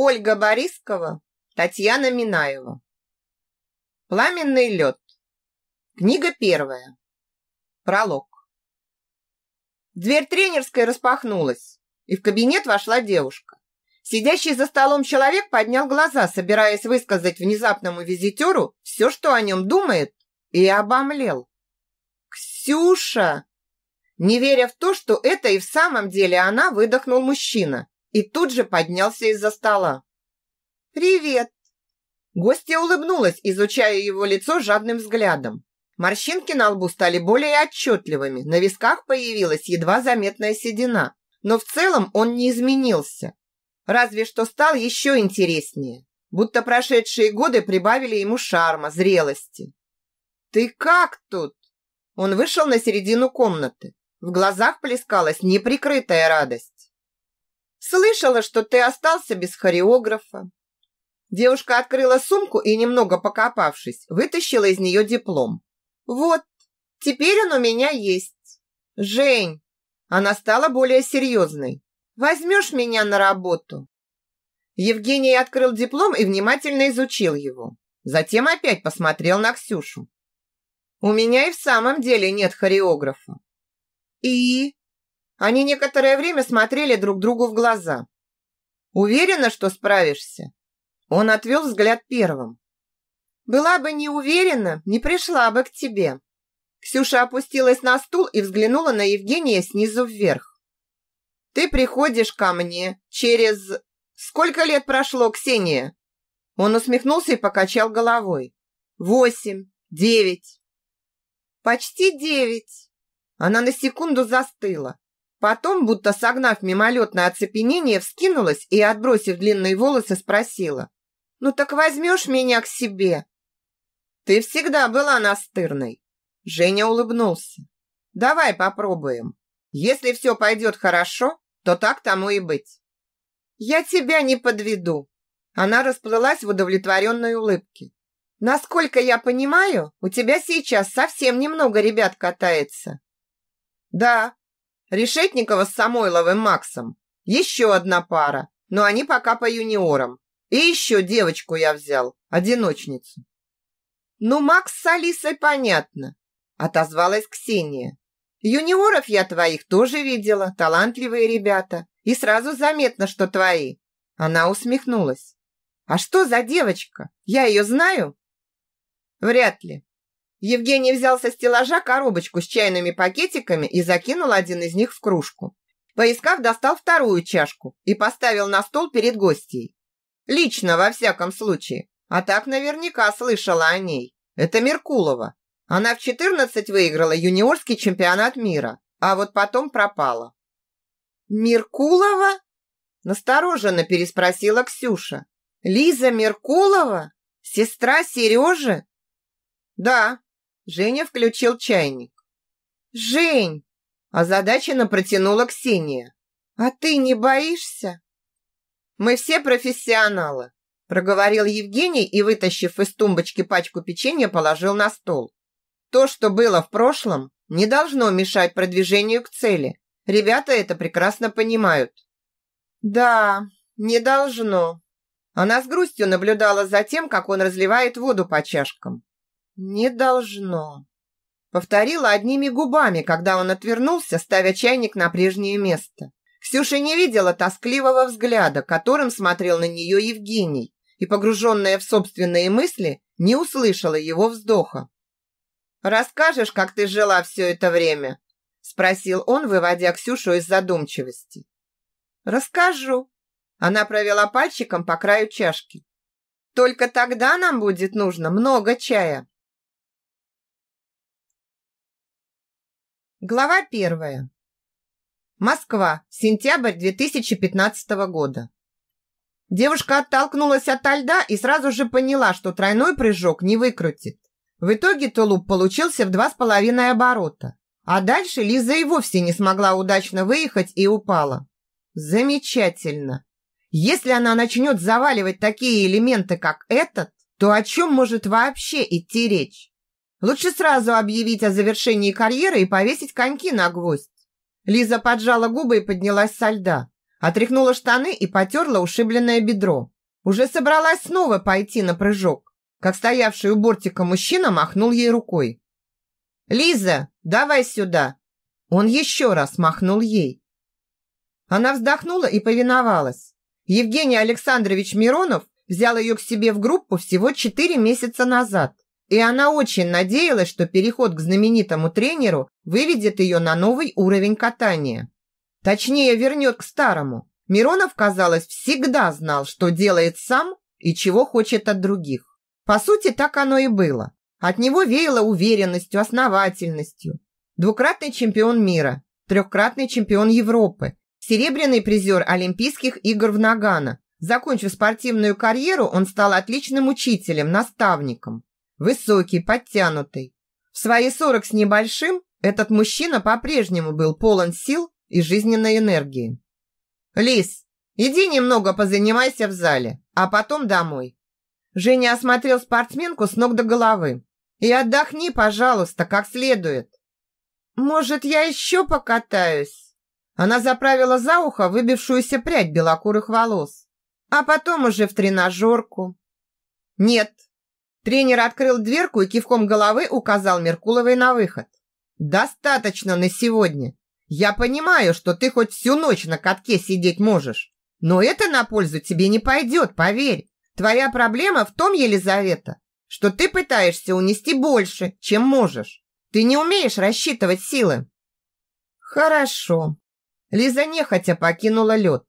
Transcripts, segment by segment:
Ольга Борискова, Татьяна Минаева. Пламенный лед. Книга первая. Пролог. Дверь тренерской распахнулась, и в кабинет вошла девушка. Сидящий за столом человек поднял глаза, собираясь высказать внезапному визитеру все, что о нем думает, и обомлел. «Ксюша!» Не веря в то, что это и в самом деле она, выдохнул мужчина и тут же поднялся из-за стола. «Привет!» Гостья улыбнулась, изучая его лицо жадным взглядом. Морщинки на лбу стали более отчетливыми, на висках появилась едва заметная седина. Но в целом он не изменился. Разве что стал еще интереснее. Будто прошедшие годы прибавили ему шарма, зрелости. «Ты как тут?» Он вышел на середину комнаты. В глазах плескалась неприкрытая радость. Слышала, что ты остался без хореографа. Девушка открыла сумку и, немного покопавшись, вытащила из нее диплом. Вот, теперь он у меня есть. Жень, она стала более серьезной. Возьмешь меня на работу? Евгений открыл диплом и внимательно изучил его. Затем опять посмотрел на Ксюшу. У меня и в самом деле нет хореографа. И они некоторое время смотрели друг другу в глаза. «Уверена, что справишься?» Он отвел взгляд первым. «Была бы не уверена, не пришла бы к тебе». Ксюша опустилась на стул и взглянула на Евгения снизу вверх. «Ты приходишь ко мне через... Сколько лет прошло, Ксения?» Он усмехнулся и покачал головой. «Восемь, девять». «Почти девять». Она на секунду застыла, Потом, будто согнав мимолетное оцепенение, вскинулась и, отбросив длинные волосы, спросила. «Ну так возьмешь меня к себе?» «Ты всегда была настырной!» Женя улыбнулся. «Давай попробуем. Если все пойдет хорошо, то так тому и быть». «Я тебя не подведу!» Она расплылась в удовлетворенной улыбке. «Насколько я понимаю, у тебя сейчас совсем немного ребят катается». «Да, Решетникова с Самойловым Максом. Еще одна пара, но они пока по юниорам. И еще девочку я взял, одиночницу. Ну, Макс с Алисой понятно, отозвалась Ксения. Юниоров я твоих тоже видела, талантливые ребята, и сразу заметно, что твои. Она усмехнулась. А что за девочка? Я ее знаю? Вряд ли. Евгений взял со стеллажа коробочку с чайными пакетиками и закинул один из них в кружку. Поискав, достал вторую чашку и поставил на стол перед гостьей. Лично, во всяком случае. А так наверняка слышала о ней. Это Меркулова. Она в 14 выиграла юниорский чемпионат мира, а вот потом пропала. «Меркулова?» Настороженно переспросила Ксюша. «Лиза Меркулова? Сестра Сережи?» «Да, Женя включил чайник. «Жень!» Озадаченно протянула Ксения. «А ты не боишься?» «Мы все профессионалы», проговорил Евгений и, вытащив из тумбочки пачку печенья, положил на стол. «То, что было в прошлом, не должно мешать продвижению к цели. Ребята это прекрасно понимают». «Да, не должно». Она с грустью наблюдала за тем, как он разливает воду по чашкам. «Не должно», — повторила одними губами, когда он отвернулся, ставя чайник на прежнее место. Ксюша не видела тоскливого взгляда, которым смотрел на нее Евгений, и, погруженная в собственные мысли, не услышала его вздоха. «Расскажешь, как ты жила все это время?» – спросил он, выводя Ксюшу из задумчивости. «Расскажу». Она провела пальчиком по краю чашки. «Только тогда нам будет нужно много чая». Глава первая. Москва, сентябрь 2015 года. Девушка оттолкнулась от льда и сразу же поняла, что тройной прыжок не выкрутит. В итоге тулуп получился в два с половиной оборота. А дальше Лиза и вовсе не смогла удачно выехать и упала. Замечательно. Если она начнет заваливать такие элементы, как этот, то о чем может вообще идти речь? Лучше сразу объявить о завершении карьеры и повесить коньки на гвоздь. Лиза поджала губы и поднялась со льда. Отряхнула штаны и потерла ушибленное бедро. Уже собралась снова пойти на прыжок, как стоявший у бортика мужчина махнул ей рукой. «Лиза, давай сюда!» Он еще раз махнул ей. Она вздохнула и повиновалась. Евгений Александрович Миронов взял ее к себе в группу всего четыре месяца назад – и она очень надеялась, что переход к знаменитому тренеру выведет ее на новый уровень катания. Точнее, вернет к старому. Миронов, казалось, всегда знал, что делает сам и чего хочет от других. По сути, так оно и было. От него веяло уверенностью, основательностью. Двукратный чемпион мира, трехкратный чемпион Европы, серебряный призер Олимпийских игр в Нагано. Закончив спортивную карьеру, он стал отличным учителем, наставником. Высокий, подтянутый. В свои сорок с небольшим этот мужчина по-прежнему был полон сил и жизненной энергии. «Лис, иди немного позанимайся в зале, а потом домой». Женя осмотрел спортсменку с ног до головы. «И отдохни, пожалуйста, как следует». «Может, я еще покатаюсь?» Она заправила за ухо выбившуюся прядь белокурых волос. «А потом уже в тренажерку». «Нет, Тренер открыл дверку и кивком головы указал Меркуловой на выход. «Достаточно на сегодня. Я понимаю, что ты хоть всю ночь на катке сидеть можешь, но это на пользу тебе не пойдет, поверь. Твоя проблема в том, Елизавета, что ты пытаешься унести больше, чем можешь. Ты не умеешь рассчитывать силы». «Хорошо». Лиза нехотя покинула лед.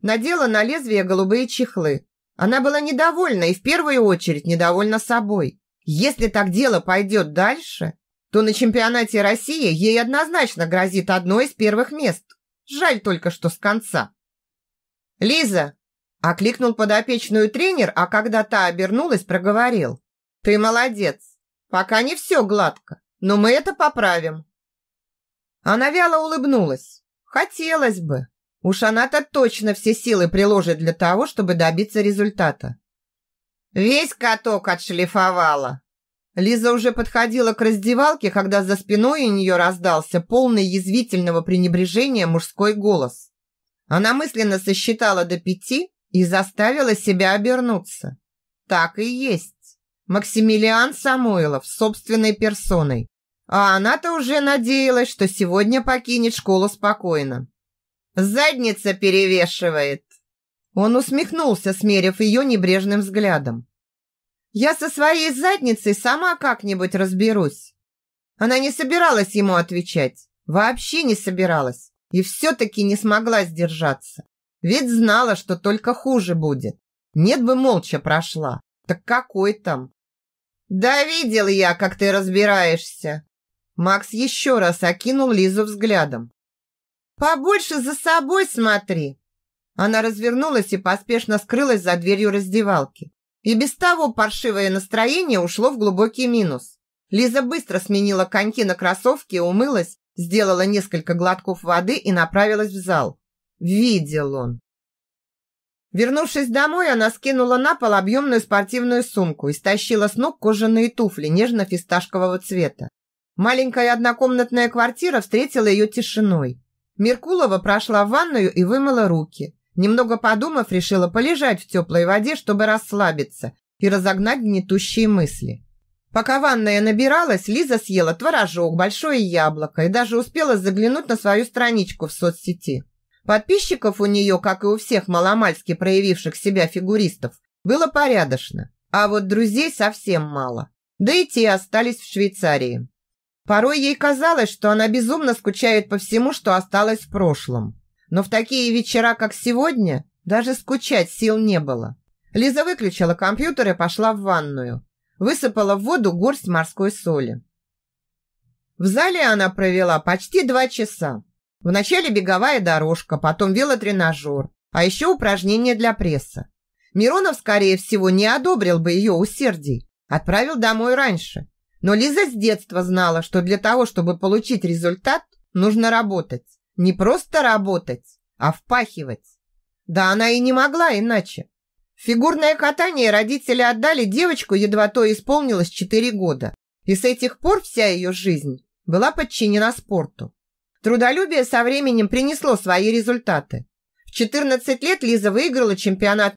Надела на лезвие голубые чехлы, она была недовольна и в первую очередь недовольна собой. Если так дело пойдет дальше, то на чемпионате России ей однозначно грозит одно из первых мест. Жаль только, что с конца. «Лиза!» – окликнул подопечную тренер, а когда та обернулась, проговорил. «Ты молодец. Пока не все гладко, но мы это поправим». Она вяло улыбнулась. «Хотелось бы, Уж она-то точно все силы приложит для того, чтобы добиться результата. Весь каток отшлифовала. Лиза уже подходила к раздевалке, когда за спиной у нее раздался полный язвительного пренебрежения мужской голос. Она мысленно сосчитала до пяти и заставила себя обернуться. Так и есть. Максимилиан Самойлов собственной персоной. А она-то уже надеялась, что сегодня покинет школу спокойно. Задница перевешивает. Он усмехнулся, смерив ее небрежным взглядом. Я со своей задницей сама как-нибудь разберусь. Она не собиралась ему отвечать, вообще не собиралась, и все таки не смогла сдержаться. Ведь знала, что только хуже будет. Нет бы молча прошла. Так какой там? Да видел я, как ты разбираешься. Макс еще раз окинул Лизу взглядом. Побольше за собой смотри. Она развернулась и поспешно скрылась за дверью раздевалки. И без того паршивое настроение ушло в глубокий минус. Лиза быстро сменила коньки на кроссовки, умылась, сделала несколько глотков воды и направилась в зал. Видел он. Вернувшись домой, она скинула на пол объемную спортивную сумку и стащила с ног кожаные туфли нежно-фисташкового цвета. Маленькая однокомнатная квартира встретила ее тишиной. Меркулова прошла в ванную и вымыла руки. Немного подумав, решила полежать в теплой воде, чтобы расслабиться и разогнать гнетущие мысли. Пока ванная набиралась, Лиза съела творожок, большое яблоко и даже успела заглянуть на свою страничку в соцсети. Подписчиков у нее, как и у всех маломальски проявивших себя фигуристов, было порядочно, а вот друзей совсем мало. Да и те остались в Швейцарии. Порой ей казалось, что она безумно скучает по всему, что осталось в прошлом. Но в такие вечера, как сегодня, даже скучать сил не было. Лиза выключила компьютер и пошла в ванную. Высыпала в воду горсть морской соли. В зале она провела почти два часа. Вначале беговая дорожка, потом велотренажер, а еще упражнения для пресса. Миронов, скорее всего, не одобрил бы ее усердий. Отправил домой раньше. Но Лиза с детства знала, что для того, чтобы получить результат, нужно работать. Не просто работать, а впахивать. Да она и не могла иначе. Фигурное катание родители отдали девочку, едва то исполнилось 4 года. И с этих пор вся ее жизнь была подчинена спорту. Трудолюбие со временем принесло свои результаты. В 14 лет Лиза выиграла чемпионат